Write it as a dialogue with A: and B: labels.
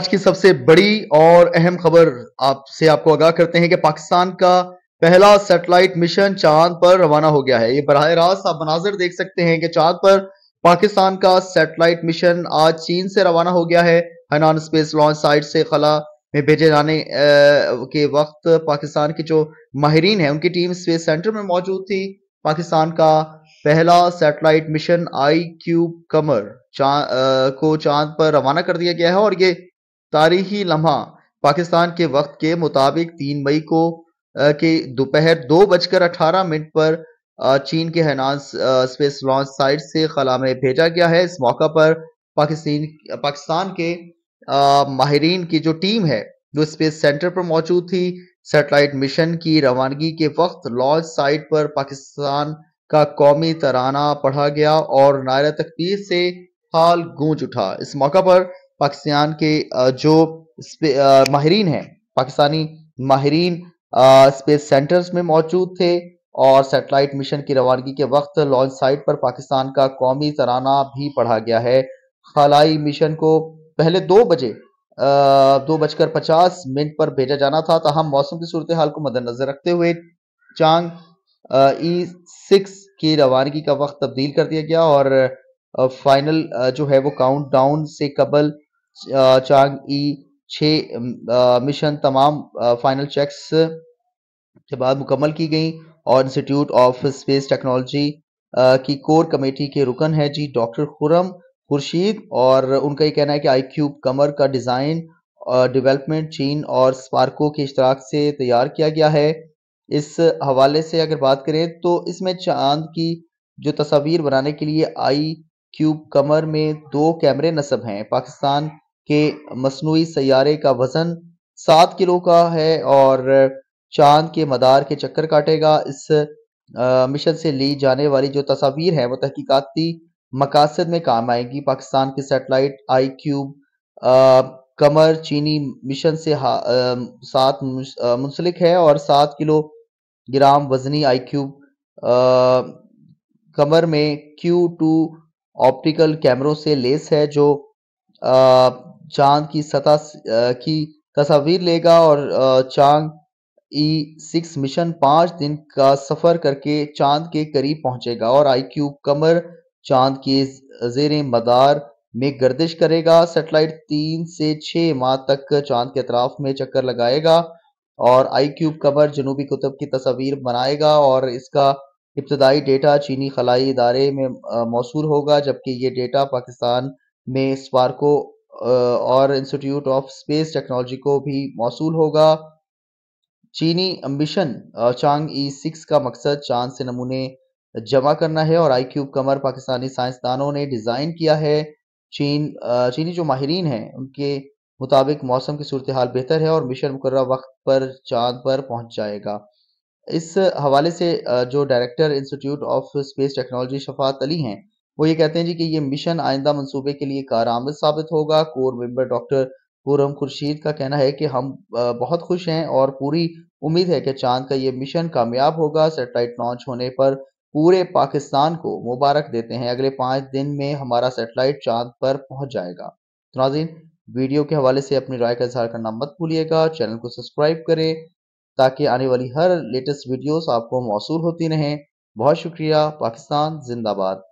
A: आज की सबसे बड़ी और अहम खबर आपसे आपको आगाह करते हैं कि पाकिस्तान का पहला सैटेलाइट मिशन चांद पर रवाना हो गया है ये बरह रास्त आप मनाजर देख सकते हैं कि चांद पर पाकिस्तान का सैटेलाइट मिशन आज चीन से रवाना हो गया है हनान स्पेस लॉन्च साइट से खला में भेजे जाने के वक्त पाकिस्तान के जो माहरीन है उनकी टीम स्पेस सेंटर में मौजूद थी पाकिस्तान का पहला satellite mission I cube Qamar चा, को चांद पर रवाना कर दिया गया है और ये तारीखी लम्हा पाकिस्तान के वक्त के मुताबिक तीन मई को के दोपहर दो बजकर अठारह मिनट पर चीन के हैनान स्पेस लॉन्च साइट से खला में भेजा गया है इस मौका पर पाकिस्तान पाकिस्तान के माहरीन की जो टीम है जो स्पेस सेंटर पर मौजूद थी सैटेलाइट मिशन की रवानगी के वक्त लॉन्च साइट पर पाकिस्तान का कौमी तराना पढ़ा गया और नायरा तकबीर से हाल गूंज उठा इस मौका पर पाकिस्तान के जो माहरीन हैं पाकिस्तानी माहरीन स्पेस सेंटर्स में मौजूद थे और सैटेलाइट मिशन की रवानगी के वक्त लॉन्च साइट पर पाकिस्तान का कौमी तराना भी पढ़ा गया है खलाई मिशन को पहले दो बजे आ, दो बजकर पचास मिनट पर भेजा जाना था तहम मौसम की सूरत हाल को मद्देनजर रखते हुए चांग ई सिक्स की रवानगी का वक्त तब्दील कर दिया गया और फाइनल जो है वो काउंटडाउन से कबल चांग ई छ मिशन तमाम फाइनल चेक्स के बाद मुकम्मल की गई और इंस्टीट्यूट ऑफ स्पेस टेक्नोलॉजी की कोर कमेटी के रुकन है जी डॉक्टर खुरम खुर्शीद और उनका ये कहना है कि आई क्यूब कमर का डिज़ाइन डेवलपमेंट चीन और स्पार्को के इश्तराक से तैयार किया गया है इस हवाले से अगर बात करें तो इसमें चांद की जो तस्वीर बनाने के लिए आई क्यूब कमर में दो कैमरे नस्ब हैं पाकिस्तान के मसनू सैारे का वज़न सात किलो का है और चांद के मदार के चक्कर काटेगा इस आ, मिशन से ली जाने वाली जो तस्वीर है वो तहकीकती मकासद में काम आएगी पाकिस्तान के सेटेलाइट आई क्यूब आ, कमर चीनी मिशन से आ, सात मुंसलिक है और सात किलो ग्राम वजनी आई क्यूब कमर में क्यू टू ऑप्टिकल कैमरों से लेस है जो चांद की सतह की तस्वीर लेगा और चांद ई सिक्स मिशन पाँच दिन का सफर करके चांद के करीब पहुंचेगा और आई क्यू कमर चांद के जेर मदार में गर्दिश करेगा सेटेलाइट तीन से छः माह तक चांद के अतराफ में चक्कर लगाएगा और आई क्यूब कमर जनूबी कुतब की तस्वीर बनाएगा और इसका इब्तदाई डेटा चीनी खलाई इदारे में मौसू होगा जबकि ये डेटा पाकिस्तान में स्पार्को और इंस्टीट्यूट ऑफ स्पेस टेक्नोलॉजी को भी मौसू होगा चीनी अम्बिशन चांग ई सिक्स का मकसद चांद से नमूने जमा करना है और आई क्यूब कमर पाकिस्तानी साइंसदानों ने डिज़ाइन किया है चीन चीनी जो माहरीन हैं उनके मुताबिक मौसम की सूरत हाल बेहतर है और मिशन मुकर वक्त पर चांद पर पहुंच जाएगा इस हवाले से जो director institute of space technology Shafat Ali हैं वो ये कहते हैं जी कि ये मिशन आइंदा मंसूबे के लिए कारामद साबित होगा कोर मेंबर डॉक्टर पूरम खुर्शीद का कहना है कि हम बहुत खुश हैं और पूरी उम्मीद है कि चांद का ये मिशन कामयाब होगा सेटेलाइट लॉन्च होने पर पूरे पाकिस्तान को मुबारक देते हैं अगले पाँच दिन में हमारा सेटेलाइट चांद पर पहुंच जाएगा तो नाजिन वीडियो के हवाले से अपनी राय का इजहार करना मत भूलिएगा चैनल को सब्सक्राइब करें ताकि आने वाली हर लेटेस्ट वीडियोस आपको मौसू होती रहें बहुत शुक्रिया पाकिस्तान जिंदाबाद